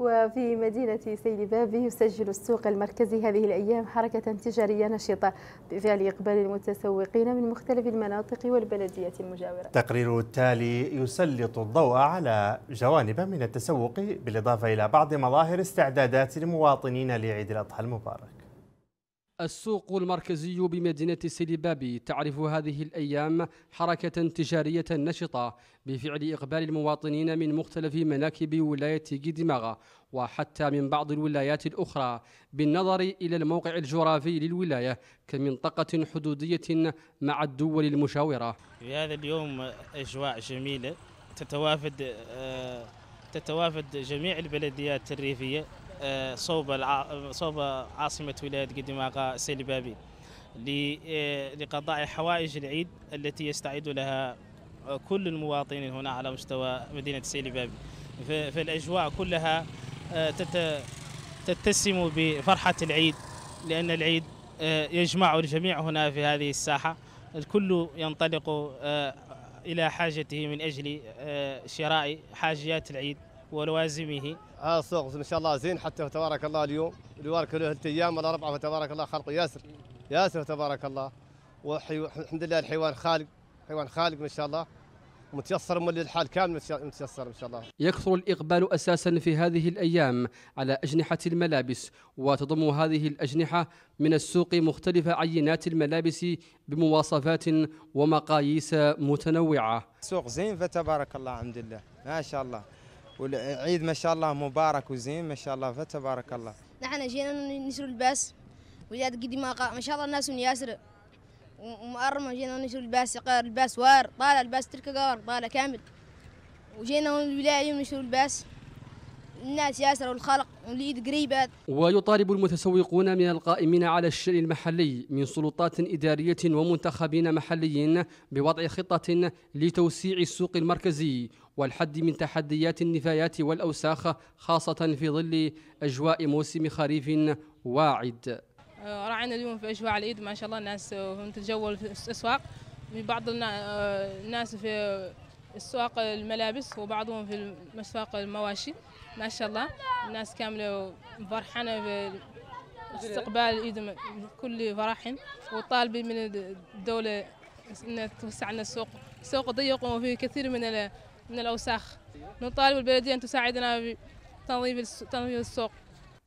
وفي مدينة بابي يسجل السوق المركزي هذه الأيام حركة تجارية نشطة بفعل إقبال المتسوقين من مختلف المناطق والبلديات المجاورة التقرير التالي يسلط الضوء على جوانب من التسوق بالإضافة إلى بعض مظاهر استعدادات المواطنين لعيد الأضحى المبارك السوق المركزي بمدينة سيدي تعرف هذه الأيام حركة تجارية نشطة بفعل إقبال المواطنين من مختلف مناكب ولاية كيدماغا وحتى من بعض الولايات الأخرى بالنظر إلى الموقع الجغرافي للولاية كمنطقة حدودية مع الدول المشاورة في هذا اليوم أجواء جميلة تتوافد آه، تتوافد جميع البلديات الريفية آه، صوب صوب عاصمة ولاية قدماغا سيلي بابي آه، لقضاء حوائج العيد التي يستعد لها كل المواطنين هنا على مستوى مدينة سيلي بابي فالأجواء كلها آه، تتسم بفرحة العيد لأن العيد يجمع الجميع هنا في هذه الساحة الكل ينطلق إلى حاجته من أجل شراء حاجيات العيد ولوازمه هذا السوق ان شاء الله زين حتى تبارك الله اليوم تبارك له الايام ولا ربعه فتبارك الله خلقه ياسر ياسر تبارك الله والحمد لله الحيوان خالق حيوان خالق ما شاء الله متيسر من الحال كامل متيسر ان شاء الله يكثر الاقبال اساسا في هذه الايام على اجنحه الملابس وتضم هذه الاجنحه من السوق مختلف عينات الملابس بمواصفات ومقاييس متنوعه سوق زين فتبارك الله الحمد لله ما شاء الله والعيد ما شاء الله مبارك وزين ما شاء الله فتبارك الله نحن جينا نشر الباس وجات قديمة ما شاء الله الناس ياسر ومقرمة جينا نشر الباس قال الباس وار طالع الباس تركة قار طالع كامل وجينا الولاية نشر الباس الناس ياسر والخلق واليد قريبة ويطالب المتسوقون من القائمين على الشأن المحلي من سلطات إدارية ومنتخبين محليين بوضع خطة لتوسيع السوق المركزي والحد من تحديات النفايات والأوساخ خاصة في ظل أجواء موسم خريف واعد آه، راعينا اليوم في أجواء العيد ما شاء الله الناس تتجول آه، في الأسواق بعض آه، الناس في السواق الملابس وبعضهم في أسواق المواشي ما شاء الله الناس كاملة فرحانة باستقبال العيد كل فرح وطالبين من الدولة أن توسع لنا السوق سوق ضيق وفيه كثير من من الأوساخ نطالب البلدية أن تساعدنا بتنظيف السوق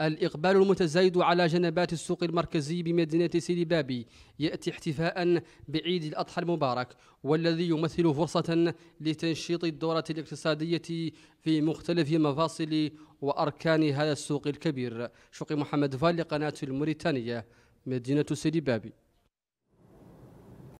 الإقبال المتزايد على جنبات السوق المركزي بمدينة سيدي بابي يأتي احتفاء بعيد الأضحى المبارك والذي يمثل فرصة لتنشيط الدورة الاقتصادية في مختلف مفاصل وأركان هذا السوق الكبير شقي محمد فال لقناة الموريتانية مدينة سيدي بابي